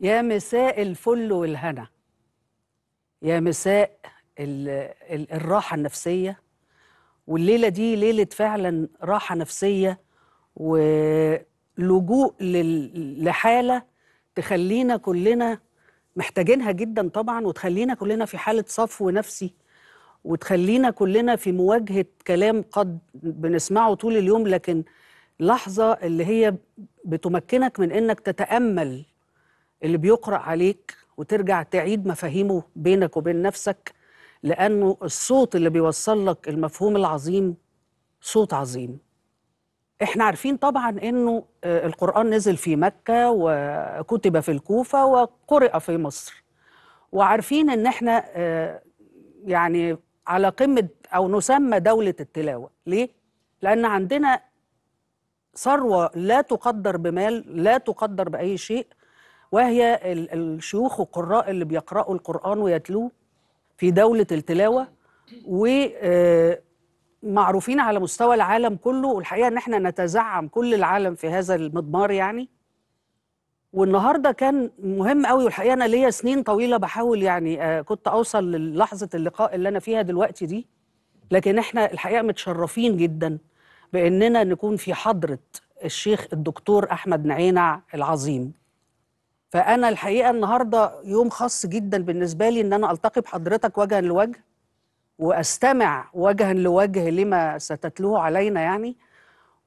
يا مساء الفل والهنا يا مساء الـ الـ الراحة النفسية والليلة دي ليلة فعلا راحة نفسية ولجوء لحالة تخلينا كلنا محتاجينها جدا طبعا وتخلينا كلنا في حالة صفو نفسي وتخلينا كلنا في مواجهة كلام قد بنسمعه طول اليوم لكن لحظة اللي هي بتمكنك من إنك تتأمل اللي بيقرأ عليك وترجع تعيد مفاهيمه بينك وبين نفسك لأنه الصوت اللي بيوصل لك المفهوم العظيم صوت عظيم احنا عارفين طبعا انه آه، القرآن نزل في مكة وكتب في الكوفة وقرئ في مصر وعارفين ان احنا آه، يعني على قمة او نسمى دولة التلاوة ليه؟ لأن عندنا ثروة لا تقدر بمال لا تقدر بأي شيء وهي الشيوخ والقراء اللي بيقرأوا القرآن ويتلوه في دولة التلاوة ومعروفين آه، على مستوى العالم كله والحقيقة إن إحنا نتزعم كل العالم في هذا المضمار يعني والنهارده كان مهم قوي والحقيقه انا ليا سنين طويله بحاول يعني آه، كنت اوصل للحظه اللقاء اللي انا فيها دلوقتي دي لكن احنا الحقيقه متشرفين جدا باننا نكون في حضره الشيخ الدكتور احمد نعينع العظيم فانا الحقيقه النهارده يوم خاص جدا بالنسبه لي ان انا التقي بحضرتك وجها لوجه واستمع وجها لوجه لما ستتلوه علينا يعني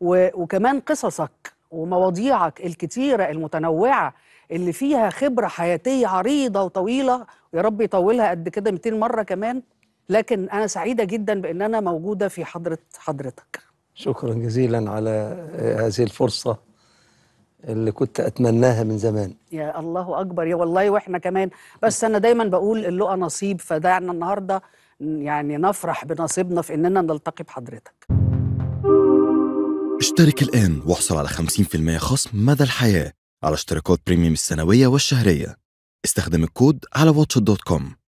وكمان قصصك ومواضيعك الكتيره المتنوعه اللي فيها خبره حياتيه عريضه وطويله يا رب يطولها قد كده 200 مره كمان لكن انا سعيده جدا بان انا موجوده في حضره حضرتك شكرا جزيلا على هذه الفرصه اللي كنت اتمناها من زمان يا الله اكبر يا والله واحنا كمان بس انا دايما بقول اللقى نصيب فدعنا النهارده يعني نفرح بنصيبنا في اننا نلتقي بحضرتك اشترك الان واحصل على 50% خصم مدى الحياه على اشتراكات بريميوم السنويه والشهريه استخدم الكود على واتش دوت كوم